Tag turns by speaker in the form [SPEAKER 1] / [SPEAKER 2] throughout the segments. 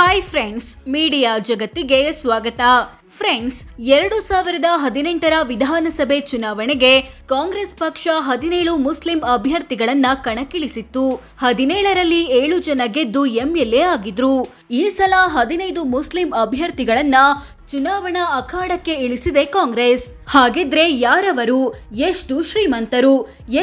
[SPEAKER 1] hi friends media ಜಗತ್ತಿಗೆ ಸ್ವಾಗತ friends ಎರಡು ಸಾವಿರದ ಹದಿನೆಂಟರ ವಿಧಾನಸಭೆ ಚುನಾವಣೆಗೆ ಕಾಂಗ್ರೆಸ್ ಪಕ್ಷ ಹದಿನೇಳು ಮುಸ್ಲಿಂ ಅಭ್ಯರ್ಥಿಗಳನ್ನ ಕಣಕ್ಕಿಳಿಸಿತ್ತು ಹದಿನೇಳರಲ್ಲಿ ಏಳು ಜನ ಗೆದ್ದು ಎಂಎಲ್ಎ ಆಗಿದ್ರು ಈ ಸಲ ಹದಿನೈದು ಮುಸ್ಲಿಂ ಅಭ್ಯರ್ಥಿಗಳನ್ನ ಚುನಾವಣಾ ಅಖಾಡಕ್ಕೆ ಇಳಿಸಿದೆ ಕಾಂಗ್ರೆಸ್ ಹಾಗಿದ್ರೆ ಯಾರವರು ಎಷ್ಟು ಶ್ರೀಮಂತರು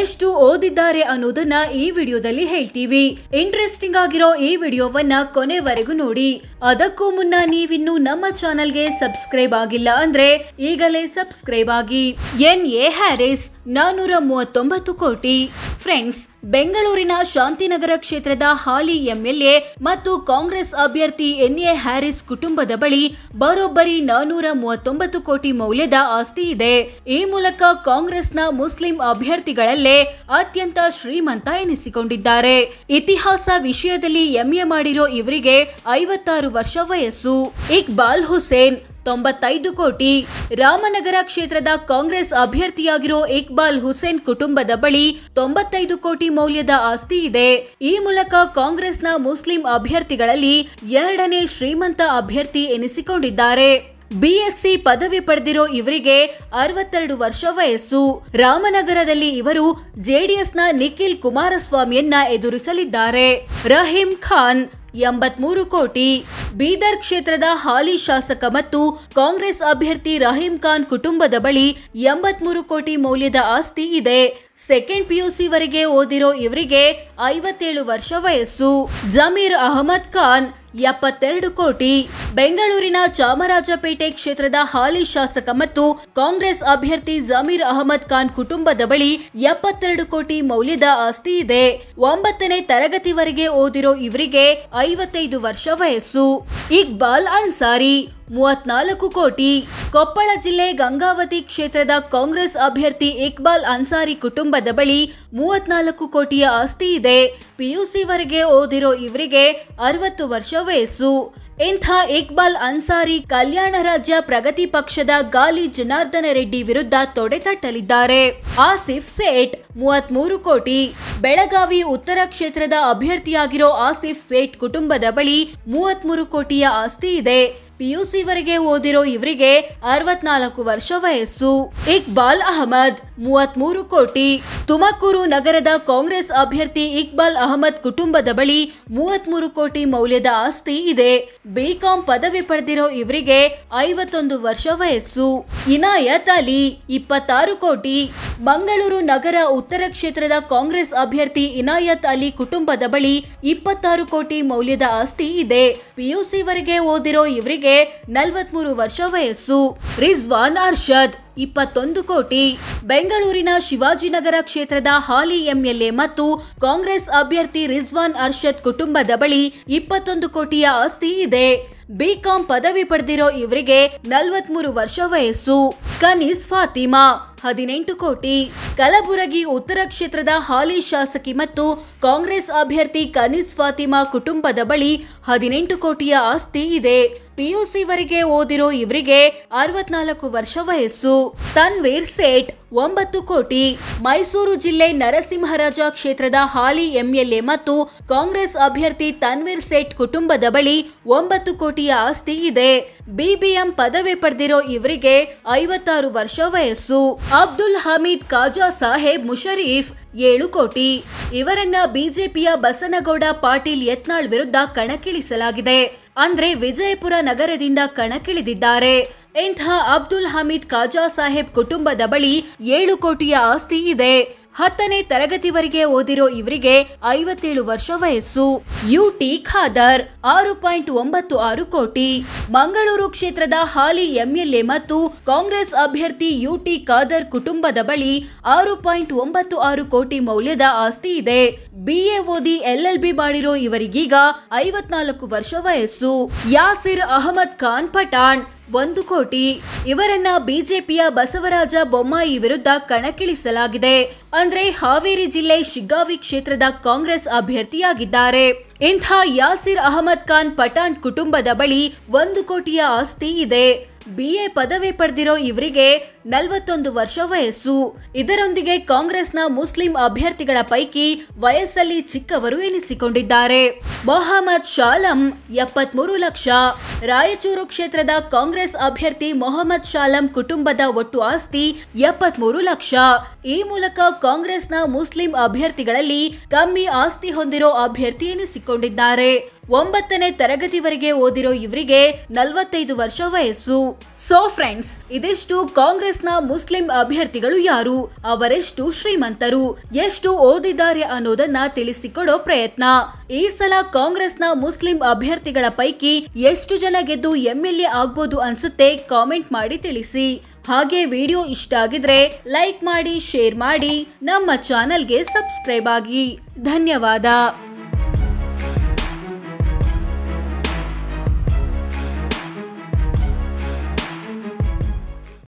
[SPEAKER 1] ಎಷ್ಟು ಓದಿದ್ದಾರೆ ಅನ್ನೋದನ್ನ ಈ ವಿಡಿಯೋದಲ್ಲಿ ಹೇಳ್ತೀವಿ ಇಂಟ್ರೆಸ್ಟಿಂಗ್ ಆಗಿರೋ ಈ ವಿಡಿಯೋವನ್ನ ಕೊನೆವರೆಗೂ ನೋಡಿ ಅದಕ್ಕೂ ಮುನ್ನ ನೀವಿನ್ನು ನಮ್ಮ ಚಾನೆಲ್ಗೆ ಸಬ್ಸ್ಕ್ರೈಬ್ ಆಗಿಲ್ಲ ಅಂದ್ರೆ ಈಗಲೇ ಸಬ್ಸ್ಕ್ರೈಬ್ ಆಗಿ ಎನ್ ಎ ಹ್ಯಾರಿಸ್ ನಾನೂರ ಮೂವತ್ತೊಂಬತ್ತು ಕೋಟಿ ಫ್ರೆಂಡ್ಸ್ ಬೆಂಗಳೂರಿನ ಶಾಂತಿನಗರ ಕ್ಷೇತ್ರದ ಹಾಲಿ ಎಂಎಲ್ಎ ಮತ್ತು ಕಾಂಗ್ರೆಸ್ ಅಭ್ಯರ್ಥಿ ಎನ್ಎ ಹ್ಯಾರಿಸ್ ಕುಟುಂಬದ ಬಳಿ ಬರೋಬ್ಬರಿ ನಾನೂರ ಮೂವತ್ತೊಂಬತ್ತು ಕೋಟಿ ಮೌಲ್ಯದ ಆಸ್ತಿ ಇದೆ ಈ ಮೂಲಕ ಕಾಂಗ್ರೆಸ್ನ ಮುಸ್ಲಿಂ ಅಭ್ಯರ್ಥಿಗಳಲ್ಲೇ ಅತ್ಯಂತ ಶ್ರೀಮಂತ ಎನಿಸಿಕೊಂಡಿದ್ದಾರೆ ಇತಿಹಾಸ ವಿಷಯದಲ್ಲಿ ಎಂಎ ಮಾಡಿರೋ ಇವರಿಗೆ ಐವತ್ತಾರು ವರ್ಷ ವಯಸ್ಸು ಇಕ್ಬಾಲ್ ಹುಸೇನ್ ತೊಂಬತ್ತೈದು ಕೋಟಿ ರಾಮನಗರ ಕ್ಷೇತ್ರದ ಕಾಂಗ್ರೆಸ್ ಅಭ್ಯರ್ಥಿಯಾಗಿರೋ ಇಕ್ಬಾಲ್ ಹುಸೇನ್ ಕುಟುಂಬದ ಬಳಿ ತೊಂಬತ್ತೈದು ಕೋಟಿ ಮೌಲ್ಯದ ಆಸ್ತಿ ಇದೆ ಈ ಮೂಲಕ ಕಾಂಗ್ರೆಸ್ನ ಮುಸ್ಲಿಂ ಅಭ್ಯರ್ಥಿಗಳಲ್ಲಿ ಎರಡನೇ ಶ್ರೀಮಂತ ಅಭ್ಯರ್ಥಿ ಎನಿಸಿಕೊಂಡಿದ್ದಾರೆ ಬಿಎಸ್ಸಿ ಪದವಿ ಪಡೆದಿರೋ ಇವರಿಗೆ ಅರವತ್ತೆರಡು ವರ್ಷ ವಯಸ್ಸು ರಾಮನಗರದಲ್ಲಿ ಇವರು ಜೆಡಿಎಸ್ನ ನಿಖಿಲ್ ಕುಮಾರಸ್ವಾಮಿಯನ್ನ ಎದುರಿಸಲಿದ್ದಾರೆ ರಹೀಂ ಖಾನ್ ಎಂಬತ್ಮೂರು ಕೋಟಿ ಬೀದರ್ ಕ್ಷೇತ್ರದ ಹಾಲಿ ಶಾಸಕ ಮತ್ತು ಕಾಂಗ್ರೆಸ್ ಅಭ್ಯರ್ಥಿ ರಹೀಂ ಖಾನ್ ಕುಟುಂಬದ ಬಳಿ ಎಂಬತ್ಮೂರು ಕೋಟಿ ಮೌಲ್ಯದ ಆಸ್ತಿ ಇದೆ ಸೆಕೆಂಡ್ ವರೆಗೆ ಓದಿರೋ ಇವರಿಗೆ ಐವತ್ತೇಳು ವರ್ಷ ವಯಸ್ಸು ಜಮೀರ್ ಅಹಮದ್ ಖಾನ್ ಎಪ್ಪತ್ತೆರಡು ಕೋಟಿ ಬೆಂಗಳೂರಿನ ಚಾಮರಾಜಪೇಟೆ ಕ್ಷೇತ್ರದ ಹಾಲಿ ಶಾಸಕ ಮತ್ತು ಕಾಂಗ್ರೆಸ್ ಅಭ್ಯರ್ಥಿ ಜಮೀರ್ ಅಹಮದ್ ಖಾನ್ ಕುಟುಂಬದ ಬಳಿ ಎಪ್ಪತ್ತೆರಡು ಕೋಟಿ ಮೌಲ್ಯದ ಆಸ್ತಿ ಇದೆ ಒಂಬತ್ತನೇ ತರಗತಿವರೆಗೆ ಓದಿರೋ ಇವರಿಗೆ ಐವತ್ತೈದು ವರ್ಷ ವಯಸ್ಸು ಇಕ್ಬಾಲ್ ಅನ್ಸಾರಿ ಮೂವತ್ನಾಲ್ಕು ಕೋಟಿ ಕೊಪ್ಪಳ ಜಿಲ್ಲೆ ಗಂಗಾವತಿ ಕ್ಷೇತ್ರದ ಕಾಂಗ್ರೆಸ್ ಅಭ್ಯರ್ಥಿ ಇಕ್ಬಾಲ್ ಅನ್ಸಾರಿ ಕುಟುಂಬದ ಬಳಿ ಮೂವತ್ನಾಲ್ಕು ಕೋಟಿಯ ಆಸ್ತಿ ಇದೆ ಪಿಯುಸಿವರೆಗೆ ಓದಿರೋ ಇವರಿಗೆ ಅರವತ್ತು ವರ್ಷ ವಯಸ್ಸು ಇಂಥ ಇಕ್ಬಾಲ್ ಅನ್ಸಾರಿ ಕಲ್ಯಾಣ ರಾಜ್ಯ ಪ್ರಗತಿ ಪಕ್ಷದ ಗಾಲಿ ಜನಾರ್ದನ ರೆಡ್ಡಿ ವಿರುದ್ಧ ತೊಡೆತಟ್ಟಲಿದ್ದಾರೆ ಆಸಿಫ್ ಸೇಟ್ ಮೂವತ್ಮೂರು ಕೋಟಿ ಬೆಳಗಾವಿ ಉತ್ತರ ಕ್ಷೇತ್ರದ ಅಭ್ಯರ್ಥಿಯಾಗಿರೋ ಆಸಿಫ್ ಸೇಠ್ ಕುಟುಂಬದ ಬಳಿ ಮೂವತ್ಮೂರು ಕೋಟಿಯ ಆಸ್ತಿ ಇದೆ ವರೆಗೆ ಓದಿರೋ ಇವರಿಗೆ ಅರವತ್ನಾಲ್ಕು ವರ್ಷ ವಯಸ್ಸು ಇಕ್ಬಾಲ್ ಅಹಮದ್ ಮೂವತ್ಮೂರು ಕೋಟಿ ತುಮಕೂರು ನಗರದ ಕಾಂಗ್ರೆಸ್ ಅಭ್ಯರ್ಥಿ ಇಕ್ಬಾಲ್ ಅಹಮದ್ ಕುಟುಂಬದ ಬಳಿ ಮೂವತ್ಮೂರು ಕೋಟಿ ಮೌಲ್ಯದ ಆಸ್ತಿ ಇದೆ ಬಿಕಾಂ ಪದವಿ ಪಡೆದಿರೋ ಇವರಿಗೆ ಐವತ್ತೊಂದು ವರ್ಷ ವಯಸ್ಸು ಇನಾಯತ್ ಅಲಿ ಇಪ್ಪತ್ತಾರು ಕೋಟಿ ಮಂಗಳೂರು ನಗರ ಉತ್ತರ ಕ್ಷೇತ್ರದ ಕಾಂಗ್ರೆಸ್ ಅಭ್ಯರ್ಥಿ ಇನಾಯತ್ ಅಲಿ ಕುಟುಂಬದ ಬಳಿ ಇಪ್ಪತ್ತಾರು ಕೋಟಿ ಮೌಲ್ಯದ ಆಸ್ತಿ ಇದೆ ವರೆಗೆ ಓದಿರೋ ಇವರಿಗೆ ನಲವತ್ಮೂರು ವರ್ಷ ವಯಸ್ಸು ರಿಜ್ವಾನ್ ಅರ್ಷದ್ ಇಪ್ಪತ್ತೊಂದು ಕೋಟಿ ಬೆಂಗಳೂರಿನ ಶಿವಾಜಿನಗರ ಕ್ಷೇತ್ರದ ಹಾಲಿ ಎಂಎಲ್ಎ ಮತ್ತು ಕಾಂಗ್ರೆಸ್ ಅಭ್ಯರ್ಥಿ ರಿಜ್ವಾನ್ ಅರ್ಷದ್ ಕುಟುಂಬದ ಬಳಿ ಇಪ್ಪತ್ತೊಂದು ಕೋಟಿಯ ಆಸ್ತಿ ಇದೆ ಬಿಕಾಂ ಪದವಿ ಪಡೆದಿರೋ ಇವರಿಗೆ ಮೂರು ವರ್ಷ ವಯಸ್ಸು ಕನೀಸ್ ಫಾತಿಮಾ ಹದಿನೆಂಟು ಕೋಟಿ ಕಲಬುರಗಿ ಉತ್ತರ ಕ್ಷೇತ್ರದ ಹಾಲಿ ಶಾಸಕಿ ಮತ್ತು ಕಾಂಗ್ರೆಸ್ ಅಭ್ಯರ್ಥಿ ಕನೀಸ್ ಫಾತಿಮಾ ಕುಟುಂಬದ ಬಳಿ ಹದಿನೆಂಟು ಕೋಟಿಯ ಆಸ್ತಿ ಇದೆ ವರೆಗೆ ಓದಿರೋ ಇವರಿಗೆ ಅರವತ್ನಾಲ್ಕು ವರ್ಷ ವಯಸ್ಸು ತನ್ವೀರ್ ಸೇಠ್ ಒಂಬತ್ತು ಕೋಟಿ ಮೈಸೂರು ಜಿಲ್ಲೆ ನರಸಿಂಹರಾಜ ಕ್ಷೇತ್ರದ ಹಾಲಿ ಎಂಎಲ್ಎ ಮತ್ತು ಕಾಂಗ್ರೆಸ್ ಅಭ್ಯರ್ಥಿ ತನ್ವೀರ್ ಸೇಠ್ ಕುಟುಂಬದ ಬಳಿ ಒಂಬತ್ತು ಕೋಟಿ ಕೋಟಿಯ ಆಸ್ತಿ ಇದೆ ಬಿಬಿಎಂ ಪದವಿ ಪಡೆದಿರೋ ಇವರಿಗೆ ಐವತ್ತಾರು ವರ್ಷ ವಯಸ್ಸು ಅಬ್ದುಲ್ ಹಮೀದ್ ಕಾಜಾ ಸಾಹೇಬ್ ಮುಷರೀಫ್ ಏಳು ಕೋಟಿ ಇವರನ್ನ ಬಿಜೆಪಿಯ ಬಸನಗೌಡ ಪಾಟೀಲ್ ಯತ್ನಾಳ್ ವಿರುದ್ಧ ಕಣಕ್ಕಿಳಿಸಲಾಗಿದೆ ಅಂದ್ರೆ ವಿಜಯಪುರ ನಗರದಿಂದ ಕಣಕ್ಕಿಳಿದಿದ್ದಾರೆ ಇಂಥ ಅಬ್ದುಲ್ ಹಮೀದ್ ಕಾಜಾ ಸಾಹೇಬ್ ಕುಟುಂಬದ ಬಳಿ ಏಳು ಕೋಟಿಯ ಆಸ್ತಿ ಇದೆ ಹತ್ತನೇ ತರಗತಿವರೆಗೆ ಓದಿರೋ ಇವರಿಗೆ ಐವತ್ತೇಳು ವರ್ಷ ವಯಸ್ಸು ಯುಟಿ ಖಾದರ್ ಆರು ಪಾಯಿಂಟ್ ಒಂಬತ್ತು ಆರು ಕೋಟಿ ಮಂಗಳೂರು ಕ್ಷೇತ್ರದ ಹಾಲಿ ಎಂಎಲ್ಎ ಮತ್ತು ಕಾಂಗ್ರೆಸ್ ಅಭ್ಯರ್ಥಿ ಯುಟಿ ಖಾದರ್ ಕುಟುಂಬದ ಬಳಿ ಆರು ಪಾಯಿಂಟ್ ಒಂಬತ್ತು ಆರು ಕೋಟಿ ಮೌಲ್ಯದ ಆಸ್ತಿ ಇದೆ ಬಿಎ ಓದಿ ಎಲ್ಎಲ್ಬಿ ಮಾಡಿರೋ ಇವರಿಗೀಗ ಐವತ್ನಾಲ್ಕು ವರ್ಷ ವಯಸ್ಸು ಯಾಸಿರ್ ಅಹಮದ್ ಖಾನ್ ಪಠಾಣ್ ಒಂದು ಕೋಟಿ ಇವರನ್ನ ಬಿಜೆಪಿಯ ಬಸವರಾಜ ಬೊಮ್ಮಾಯಿ ವಿರುದ್ಧ ಕಣಕ್ಕಿಳಿಸಲಾಗಿದೆ ಅಂದ್ರೆ ಹಾವೇರಿ ಜಿಲ್ಲೆ ಶಿಗ್ಗಾವಿ ಕ್ಷೇತ್ರದ ಕಾಂಗ್ರೆಸ್ ಅಭ್ಯರ್ಥಿಯಾಗಿದ್ದಾರೆ ಇಂಥ ಯಾಸಿರ್ ಅಹಮದ್ ಖಾನ್ ಪಠಾಣ್ ಕುಟುಂಬದ ಬಳಿ ಒಂದು ಕೋಟಿಯ ಆಸ್ತಿ ಇದೆ ಬಿ ಎ ಪದವಿ ಪಡೆದಿರೋ ಇವರಿಗೆ ನಲವತ್ತೊಂದು ವರ್ಷ ವಯಸ್ಸು ಇದರೊಂದಿಗೆ ಕಾಂಗ್ರೆಸ್ನ ಮುಸ್ಲಿಂ ಅಭ್ಯರ್ಥಿಗಳ ಪೈಕಿ ವಯಸ್ಸಲ್ಲಿ ಚಿಕ್ಕವರು ಎನಿಸಿಕೊಂಡಿದ್ದಾರೆ ಮೊಹಮ್ಮದ್ ಶಾಲಂ ಎಪ್ಪತ್ಮೂರು ಲಕ್ಷ ರಾಯಚೂರು ಕ್ಷೇತ್ರದ ಕಾಂಗ್ರೆಸ್ ಅಭ್ಯರ್ಥಿ ಮೊಹಮ್ಮದ್ ಶಾಲಂ ಕುಟುಂಬದ ಒಟ್ಟು ಆಸ್ತಿ ಎಪ್ಪತ್ಮೂರು ಲಕ್ಷ ಈ ಮೂಲಕ ಕಾಂಗ್ರೆಸ್ನ ಮುಸ್ಲಿಂ ಅಭ್ಯರ್ಥಿಗಳಲ್ಲಿ ಕಮ್ಮಿ ಆಸ್ತಿ ಹೊಂದಿರೋ ಅಭ್ಯರ್ಥಿ ಎನಿಸಿಕೊಂಡಿದ್ದಾರೆ ಒಂಬತ್ತನೇ ತರಗತಿವರೆಗೆ ಓದಿರೋ ಇವರಿಗೆ ನಲವತ್ತೈದು ವರ್ಷ ವಯಸ್ಸು ಸೋ ಫ್ರೆಂಡ್ಸ್ ಇದಿಷ್ಟು ಕಾಂಗ್ರೆಸ್ನ ಮುಸ್ಲಿಂ ಅಭ್ಯರ್ಥಿಗಳು ಯಾರು ಅವರೆಷ್ಟು ಶ್ರೀಮಂತರು ಎಷ್ಟು ಓದಿದ್ದಾರೆ ಅನ್ನೋದನ್ನ ತಿಳಿಸಿಕೊಡೋ ಪ್ರಯತ್ನ ಈ ಸಲ ಕಾಂಗ್ರೆಸ್ನ ಮುಸ್ಲಿಂ ಅಭ್ಯರ್ಥಿಗಳ ಪೈಕಿ ಎಷ್ಟು ಜನ ಗೆದ್ದು ಎಂಎಲ್ಎ ಆಗ್ಬೋದು ಅನ್ಸುತ್ತೆ ಕಾಮೆಂಟ್ ಮಾಡಿ ತಿಳಿಸಿ ಹಾಗೆ ವಿಡಿಯೋ ಇಷ್ಟ ಆಗಿದ್ರೆ ಲೈಕ್ ಮಾಡಿ ಶೇರ್ ಮಾಡಿ ನಮ್ಮ ಚಾನಲ್ಗೆ ಸಬ್ಸ್ಕ್ರೈಬ್ ಆಗಿ ಧನ್ಯವಾದ